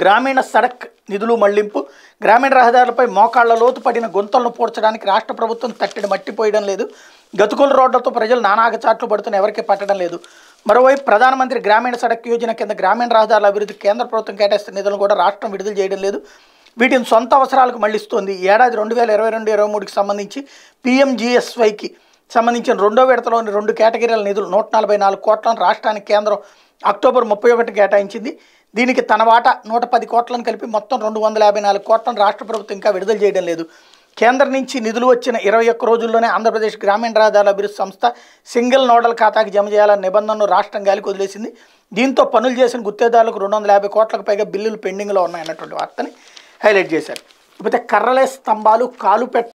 గ్రామీణ సడక్ నిధులు మళ్లింపు గ్రామీణ రహదారులపై మోకాళ్ల లోతు పడిన గొంతలను పూడ్చడానికి రాష్ట్ర ప్రభుత్వం తట్టడి మట్టిపోయడం లేదు గతుకుల రోడ్లతో ప్రజలు నానాగచాట్లు పడుతున్న ఎవరికి పట్టడం లేదు మరోవైపు ప్రధానమంత్రి గ్రామీణ సడక్ యోజన కింద గ్రామీణ రహదారుల అభివృద్ధి కేంద్ర ప్రభుత్వం కేటాయిస్తున్న నిధులను కూడా రాష్ట్రం విడుదల చేయడం లేదు వీటిని సొంత అవసరాలకు మళ్లిస్తోంది ఏడాది రెండు వేల ఇరవై రెండు ఇరవై సంబంధించి పీఎంజీఎస్వైకి సంబంధించిన రెండో విడతలోని రెండు కేటగిరీల నిధులు నూట నలభై నాలుగు కోట్లను రాష్ట్రానికి కేంద్రం అక్టోబర్ ముప్పై ఒకటి కేటాయించింది దీనికి తన వాట నూట పది కోట్లను కలిపి మొత్తం రెండు వందల యాభై నాలుగు కోట్లను రాష్ట్ర ప్రభుత్వం ఇంకా విడుదల చేయడం లేదు కేంద్రం నుంచి నిధులు వచ్చిన ఇరవై ఒక్క రోజుల్లోనే ఆంధ్రప్రదేశ్ గ్రామీణ రహదారుల అభివృద్ధి సంస్థ సింగిల్ నోడల్ ఖాతాకి జమ చేయాలన్న నిబంధనను రాష్ట్రం గాలికి వదిలేసింది దీంతో పనులు చేసిన గుత్తేదారులకు రెండు వందల యాభై కోట్లకు పైగా బిల్లులు పెండింగ్లో ఉన్నాయన్నటువంటి వార్తని హైలైట్ చేశారు ఇకపోతే కర్రలే స్తంభాలు కాలు పెట్ట